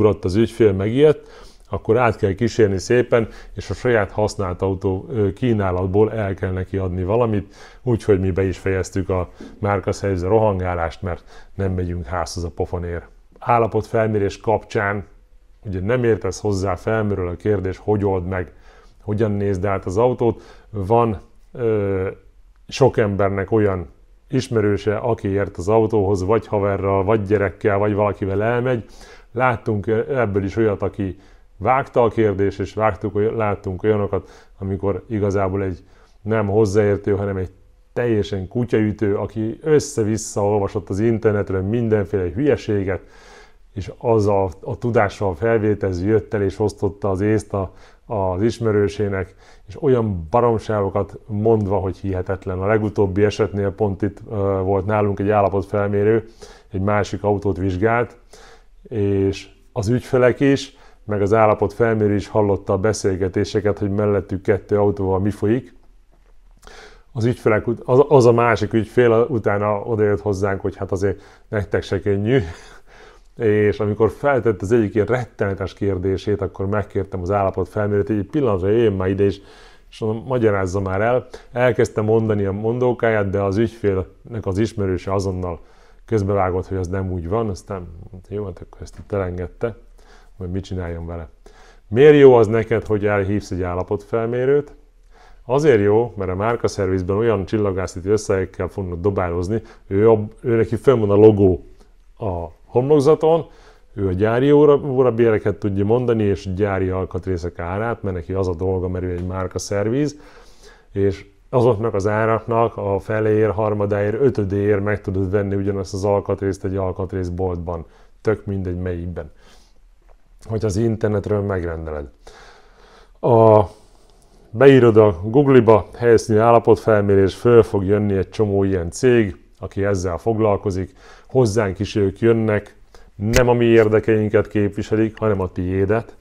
el, az ügyfél, megijedt, akkor át kell kísérni szépen, és a saját használt autó kínálatból el kell neki adni valamit, úgyhogy mi be is fejeztük a márkaszerző rohangálást, mert nem megyünk házhoz a pofonér. Állapotfelmérés kapcsán ugye nem értesz hozzá, felmerül a kérdés, hogy old meg, hogyan nézd át az autót. Van ö, sok embernek olyan ismerőse, aki ért az autóhoz, vagy haverral, vagy gyerekkel, vagy valakivel elmegy. Láttunk ebből is olyat, aki vágta a kérdés, és vágtuk, láttunk olyanokat, amikor igazából egy nem hozzáértő, hanem egy teljesen kutyaütő, aki össze-vissza olvasott az internetről mindenféle hülyeséget, és az a, a tudással felvételző jött el és osztotta az észt a, az ismerősének, és olyan baromságokat mondva, hogy hihetetlen. A legutóbbi esetnél pont itt uh, volt nálunk egy állapotfelmérő, egy másik autót vizsgált, és az ügyfelek is meg az állapot felmérés hallotta a beszélgetéseket, hogy mellettük kettő autóval mi folyik. Az, ügyfelek, az, az a másik ügyfél utána odajött hozzánk, hogy hát azért nektek se könnyű. És amikor feltett az egyik ilyen rettenetes kérdését, akkor megkértem az állapot felmérőt, egy pillanatra én már ide, és és mondom, magyarázza már el. elkezdtem mondani a mondókáját, de az ügyfélnek az ismerőse azonnal közbevágott, hogy az nem úgy van, aztán jó, hát akkor ezt itt elengedte hogy mit csináljon vele. Miért jó az neked, hogy elhívsz egy állapotfelmérőt? Azért jó, mert a márkaszervizben olyan csillagászati összegekkel fognak dobározni, ő, a, ő neki fönn van a logó a homlokzaton, ő a gyári óra, béreket tudja mondani, és gyári alkatrészek árát, mert neki az a dolga, mert ő egy márkaszerviz, és azoknak az áraknak a feléért, harmadáért, ötödéért meg tudod venni ugyanazt az alkatrészt egy alkatrészboltban, tök mindegy melyikben hogy az internetről megrendeled. A, beírod a Google-ba helyszíni állapotfelmérés, föl fog jönni egy csomó ilyen cég, aki ezzel foglalkozik, hozzánk is ők jönnek, nem a mi érdekeinket képviselik, hanem a tiédet,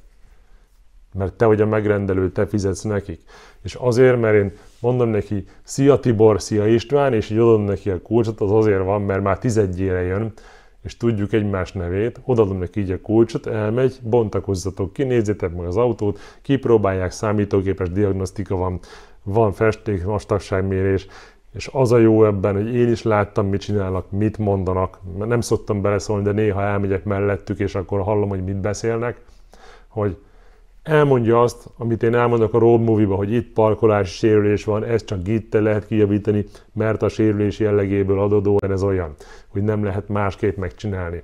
mert te vagy a megrendelő, te fizetsz nekik. És azért, mert én mondom neki, szia Tibor, szia István, és így adom neki a kulcsot, az azért van, mert már tizedjére jön, és tudjuk egymás nevét, odaadom neki így a kulcsot, elmegy, bontakozzatok ki, nézzétek meg az autót, kipróbálják, számítógépes diagnosztika van, van festék, vastagságmérés, és az a jó ebben, hogy én is láttam, mit csinálnak, mit mondanak. Nem szoktam beleszólni, de néha elmegyek mellettük, és akkor hallom, hogy mit beszélnek, hogy elmondja azt, amit én elmondok a road movie hogy itt parkolási sérülés van, Ez csak gitte lehet kijavítani, mert a sérülés jellegéből adódóan ez olyan, hogy nem lehet másképp megcsinálni.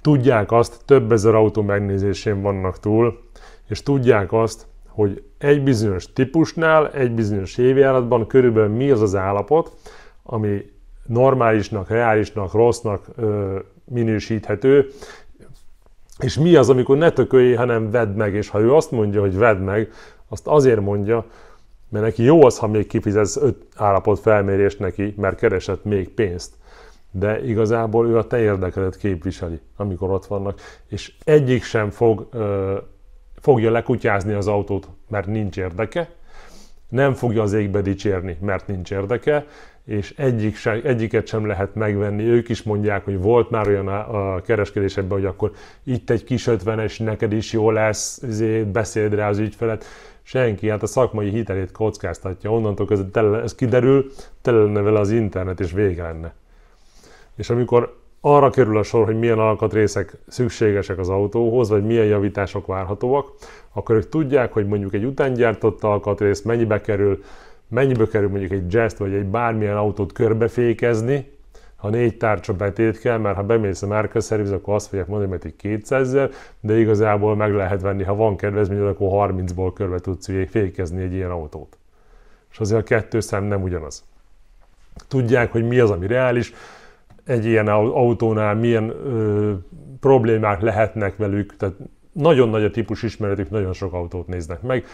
Tudják azt, több ezer autó megnézésén vannak túl, és tudják azt, hogy egy bizonyos típusnál, egy bizonyos évjáratban körülbelül mi az az állapot, ami normálisnak, reálisnak, rossznak ö, minősíthető, és mi az, amikor ne tökölj, hanem vedd meg, és ha ő azt mondja, hogy vedd meg, azt azért mondja, mert neki jó az, ha még kifizetsz 5 állapot felmérést neki, mert keresett még pénzt. De igazából ő a te érdekedet képviseli, amikor ott vannak, és egyik sem fog, ö, fogja lekutyázni az autót, mert nincs érdeke, nem fogja az égbe dicsérni, mert nincs érdeke, és egyik se, egyiket sem lehet megvenni. Ők is mondják, hogy volt már olyan a, a ebben, hogy akkor itt egy kis ötvenes, neked is jó lesz, izé, beszéld rá az ügyfelet. Senki, hát a szakmai hitelét kockáztatja, onnantól kezdve ez kiderül, tele lenne vele az internet, és vége lenne. És amikor arra kerül a sor, hogy milyen alkatrészek szükségesek az autóhoz, vagy milyen javítások várhatóak, akkor ők tudják, hogy mondjuk egy utángyártott alkatrész mennyibe kerül, mennyibe kerül mondjuk egy jazz vagy egy bármilyen autót körbefékezni, ha négy tárcsa betét kell, mert ha bemész a szerviz akkor azt fogják mondani, hogy 200 000, de igazából meg lehet venni, ha van kedvezmény, akkor 30-ból körbe tudsz fékezni egy ilyen autót. És azért a kettő szám nem ugyanaz. Tudják, hogy mi az, ami reális, egy ilyen autónál milyen ö, problémák lehetnek velük, tehát nagyon nagy a típus ismeretük, nagyon sok autót néznek meg.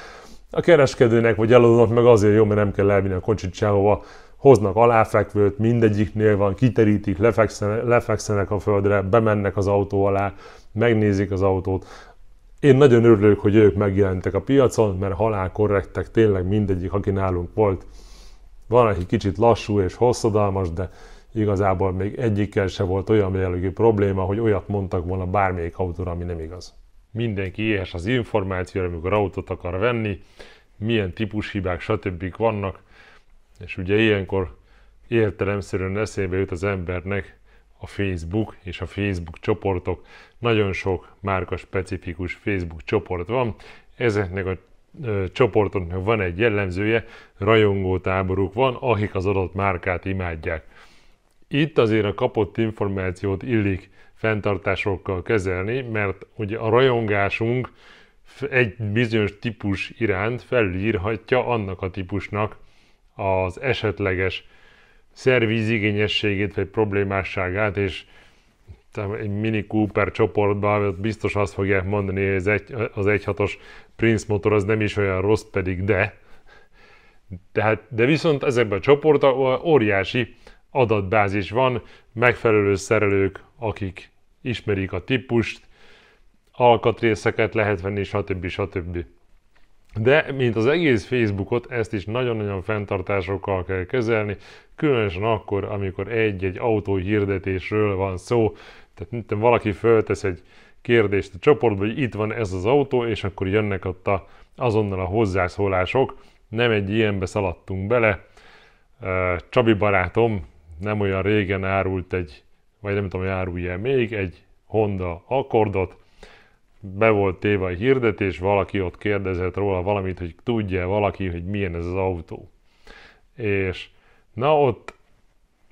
A kereskedőnek vagy eladónak meg azért jó, mert nem kell elvinni a kocsit sehova, hoznak aláfekvőt, mindegyiknél van, kiterítik, lefekszenek, lefekszenek a földre, bemennek az autó alá, megnézik az autót. Én nagyon örülök, hogy ők megjelentek a piacon, mert halál korrektek, tényleg mindegyik, aki nálunk volt. Van, aki kicsit lassú és hosszadalmas, de igazából még egyikkel se volt olyan jellegű probléma, hogy olyat mondtak volna bármelyik autóra, ami nem igaz. Mindenki éhes az információra, amikor autót akar venni, milyen típus hibák, stb. vannak, és ugye ilyenkor értelemszerűen eszébe jut az embernek a Facebook és a Facebook csoportok. Nagyon sok márka specifikus Facebook csoport van, ezeknek a csoportoknak van egy jellemzője, rajongó táboruk van, akik az adott márkát imádják. Itt azért a kapott információt illik fenntartásokkal kezelni, mert ugye a rajongásunk egy bizonyos típus iránt felülírhatja annak a típusnak az esetleges szervízigényességét vagy problémásságát, és egy Mini Cooper csoportban biztos azt fogják mondani, hogy az, egy, az 1.6-os Prince motor az nem is olyan rossz, pedig de. Tehát, de viszont ezekben a csoportokban óriási adatbázis van, megfelelő szerelők, akik ismerik a típust, alkatrészeket lehet venni, stb. stb. De, mint az egész Facebookot, ezt is nagyon-nagyon fenntartásokkal kell kezelni, különösen akkor, amikor egy-egy autó hirdetésről van szó, tehát mint valaki föltesz egy kérdést a csoportba, hogy itt van ez az autó, és akkor jönnek ott a, azonnal a hozzászólások, nem egy ilyenbe szaladtunk bele. Csabi barátom nem olyan régen árult egy, vagy nem tudom, hogy árulja még, egy Honda Accordot, be volt téve a hirdetés, valaki ott kérdezett róla valamit, hogy tudja valaki, hogy milyen ez az autó. És na ott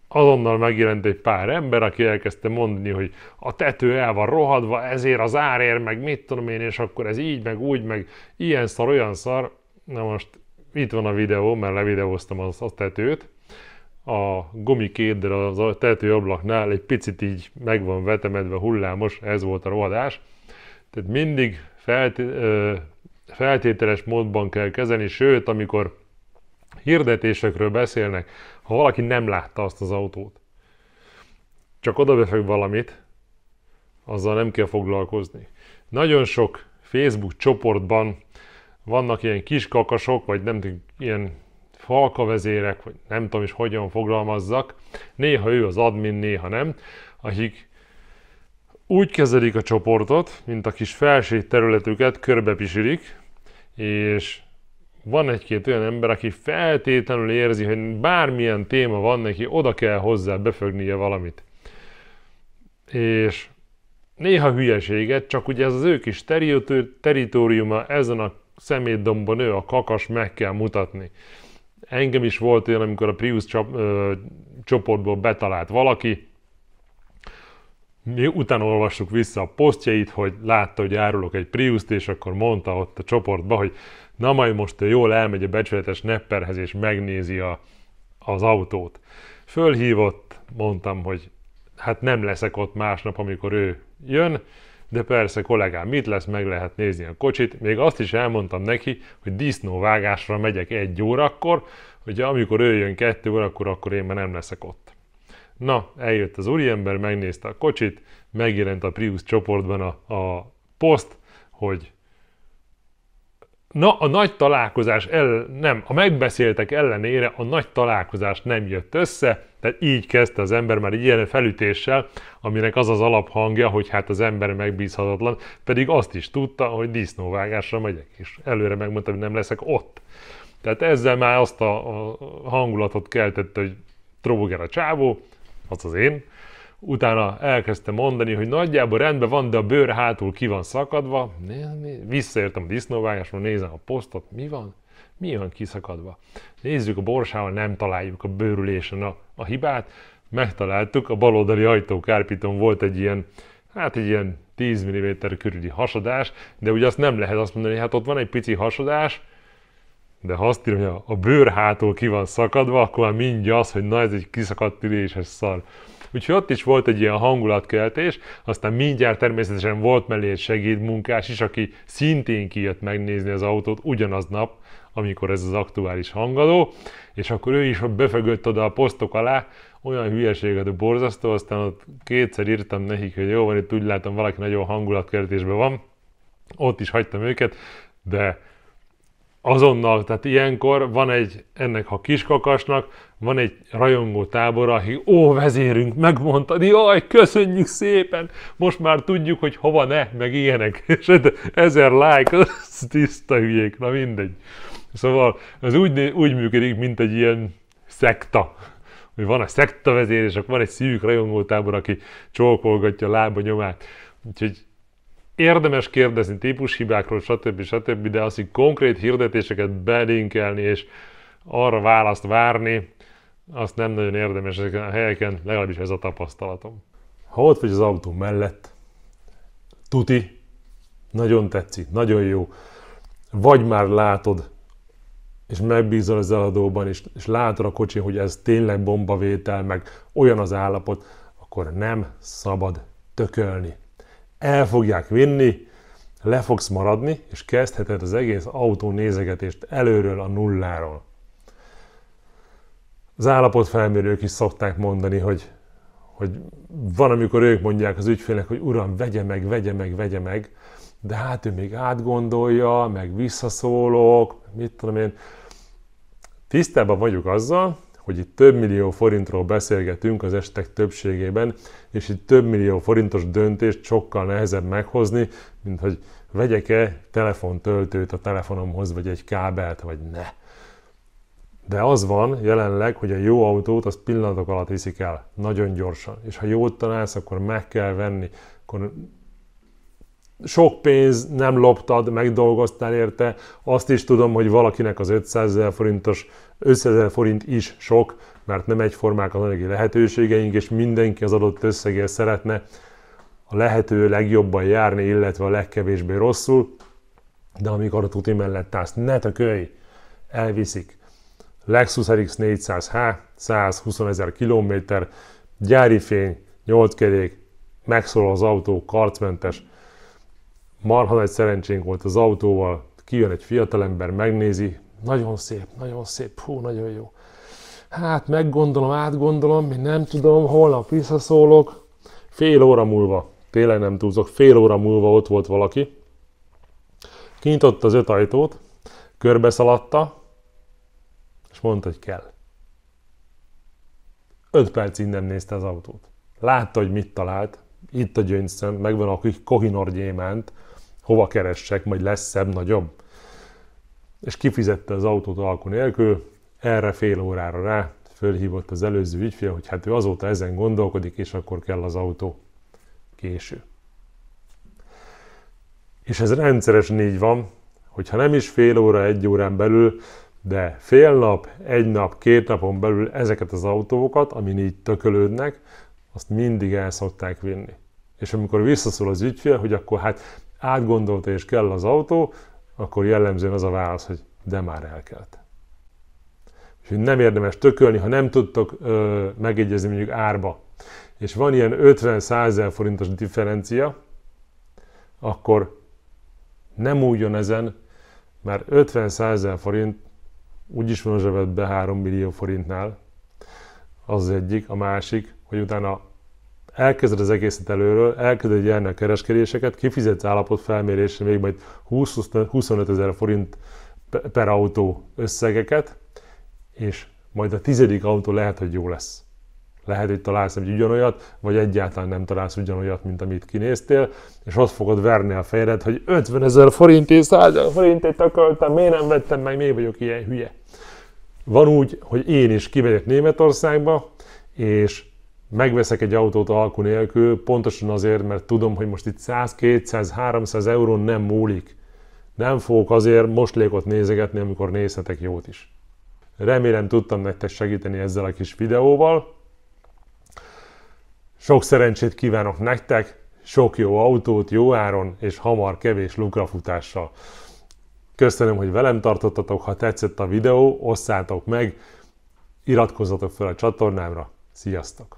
azonnal megjelent egy pár ember, aki elkezdte mondani, hogy a tető el van rohadva, ezért az árért, meg mit tudom én, és akkor ez így, meg úgy, meg ilyen szar, olyan szar. Na most itt van a videó, mert levideóztam az, a tetőt, a gumikédre az tetőablaknál egy picit így meg van vetemedve hullámos, ez volt a rohadás. Tehát mindig feltételes módban kell kezelni, sőt, amikor hirdetésekről beszélnek, ha valaki nem látta azt az autót, csak odabefeg valamit, azzal nem kell foglalkozni. Nagyon sok Facebook csoportban vannak ilyen kis kakasok, vagy nem ilyen falkavezérek, vagy nem tudom is hogyan fogalmazzak, néha ő az admin, néha nem, akik úgy kezelik a csoportot, mint a kis felső területüket körbepisirik, és van egy-két olyan ember, aki feltétlenül érzi, hogy bármilyen téma van neki, oda kell hozzá befögnie valamit. És néha hülyeséget, csak ugye ez az ő kis teritoriuma ezen a szemétdombon ő a kakas meg kell mutatni. Engem is volt olyan, amikor a Prius csoportból betalált valaki, mi utána olvassuk vissza a posztjait, hogy látta, hogy árulok egy Priuszt, és akkor mondta ott a csoportba, hogy na majd most jól elmegy a becsületes nepperhez, és megnézi a, az autót. Fölhívott, mondtam, hogy hát nem leszek ott másnap, amikor ő jön, de persze, kollégám, mit lesz, meg lehet nézni a kocsit. Még azt is elmondtam neki, hogy disznóvágásra megyek egy órakor, hogy amikor ő jön kettő órakor, akkor én már nem leszek ott. Na, eljött az úriember, megnézte a kocsit, megjelent a Prius csoportban a, a poszt, hogy Na, a nagy találkozás el, nem, a megbeszéltek ellenére a nagy találkozás nem jött össze, tehát így kezdte az ember már ilyen felütéssel, aminek az az alaphangja, hogy hát az ember megbízhatatlan, pedig azt is tudta, hogy disznóvágásra megyek, és előre megmondta, hogy nem leszek ott. Tehát ezzel már azt a, a hangulatot keltett, hogy troboger a csávó, az az én, utána elkezdte mondani, hogy nagyjából rendben van, de a bőr hátul ki van szakadva. Visszaértem a disznóvágásról, nézem a posztot, mi van? Mi van kiszakadva? Nézzük a borsával, nem találjuk a bőrülésen a, a hibát. Megtaláltuk, a baloldali ajtókárpiton volt egy ilyen, hát egy ilyen 10 mm körüli hasadás, de ugye azt nem lehet azt mondani, hát ott van egy pici hasadás, de ha azt írom, hogy a bőr hátul ki van szakadva, akkor már mindjárt az, hogy na ez egy kiszakadt üléses szar. Úgyhogy ott is volt egy ilyen hangulatkeltés, aztán mindjárt természetesen volt mellé egy segédmunkás is, aki szintén kijött megnézni az autót ugyanaznap, amikor ez az aktuális hangadó, és akkor ő is befögött oda a posztok alá, olyan hülyeséget, hogy borzasztó, aztán ott kétszer írtam nekik, hogy jó van, itt úgy látom, valaki nagyon hangulatkeltésben van, ott is hagytam őket, de azonnal, tehát ilyenkor van egy, ennek ha kiskakasnak, van egy rajongó tábora, aki, ó, vezérünk, megmondta, jaj, köszönjük szépen, most már tudjuk, hogy hova ne, meg ilyenek. És hát ezer like, az tiszta hülyék, na mindegy. Szóval ez úgy, úgy működik, mint egy ilyen szekta hogy van a szekta vezér, és akkor van egy szűk tábor, aki csókolgatja a lába nyomát. Úgyhogy érdemes kérdezni típushibákról, stb. stb., de az, hogy konkrét hirdetéseket belinkelni és arra választ várni, azt nem nagyon érdemes ezeken a helyeken, legalábbis ez a tapasztalatom. Ha ott vagy az autó mellett, tuti, nagyon tetszik, nagyon jó, vagy már látod, és megbízol az eladóban, és, és látod a kocsi, hogy ez tényleg bombavétel, meg olyan az állapot, akkor nem szabad tökölni el fogják vinni, le fogsz maradni, és kezdheted az egész autó nézegetést előről a nulláról. Az állapotfelmérők is szokták mondani, hogy, hogy van, amikor ők mondják az ügyfélnek, hogy uram, vegye meg, vegye meg, vegye meg, de hát ő még átgondolja, meg visszaszólok, mit tudom én. Tisztában vagyok azzal, hogy itt több millió forintról beszélgetünk az estek többségében, és itt több millió forintos döntést sokkal nehezebb meghozni, mint hogy vegyek-e telefontöltőt a telefonomhoz, vagy egy kábelt, vagy ne. De az van jelenleg, hogy a jó autót az pillanatok alatt viszik el, nagyon gyorsan. És ha jót tanálsz, akkor meg kell venni, akkor sok pénz, nem loptad, megdolgoztál érte. Azt is tudom, hogy valakinek az 500 ezer forintos, 500 ezer forint is sok, mert nem egyformák az anyagi lehetőségeink, és mindenki az adott összegért szeretne a lehető legjobban járni, illetve a legkevésbé rosszul, de amikor a tuti mellett állsz, ne tökölj, elviszik. Lexus RX 400H, 120 ezer kilométer, gyári fény, 8 kerék, megszól az autó, karcmentes, marha nagy szerencsénk volt az autóval, kijön egy fiatalember, megnézi, nagyon szép, nagyon szép, hú, nagyon jó. Hát meggondolom, átgondolom, én nem tudom, holnap visszaszólok. Fél óra múlva, tényleg nem túlzok, fél óra múlva ott volt valaki. Kintott az öt ajtót, körbeszaladta, és mondta, hogy kell. Öt perc nem nézte az autót. Látta, hogy mit talált, itt a gyöngyszem, megvan a kohinor gyémánt, hova keressek, majd lesz szebb, nagyobb. És kifizette az autót alkú nélkül, erre fél órára rá fölhívott az előző ügyfél, hogy hát ő azóta ezen gondolkodik, és akkor kell az autó. Késő. És ez rendszeresen így van, hogyha nem is fél óra, egy órán belül, de fél nap, egy nap, két napon belül ezeket az autókat, amin így tökölődnek, azt mindig el szokták vinni. És amikor visszaszól az ügyfél, hogy akkor hát átgondolta és kell az autó, akkor jellemzően az a válasz, hogy de már elkelt. És hogy nem érdemes tökölni, ha nem tudtok ö, megegyezni mondjuk árba. És van ilyen 50-100 forintos differencia, akkor nem újjon ezen, mert 50-100 forint úgyis van a zsebedbe 3 millió forintnál, az, az egyik, a másik, hogy utána elkezded az egészet előről, elkezded gyerni a kereskedéseket, kifizetsz állapotfelmérésre még majd 20-25 ezer forint per autó összegeket, és majd a tizedik autó lehet, hogy jó lesz. Lehet, hogy találsz egy ugyanolyat, vagy egyáltalán nem találsz ugyanolyat, mint amit kinéztél, és azt fogod verni a fejedet, hogy 50 ezer forint és 100 ezer forintért takartam, miért nem vettem meg, miért vagyok ilyen hülye. Van úgy, hogy én is kivegyek Németországba, és megveszek egy autót alkú nélkül, pontosan azért, mert tudom, hogy most itt 100, 200, 300 eurón nem múlik. Nem fogok azért moslékot nézegetni, amikor nézhetek jót is. Remélem tudtam nektek segíteni ezzel a kis videóval. Sok szerencsét kívánok nektek, sok jó autót jó áron és hamar kevés lukrafutással. Köszönöm, hogy velem tartottatok, ha tetszett a videó, osszátok meg, iratkozzatok fel a csatornámra, sziasztok!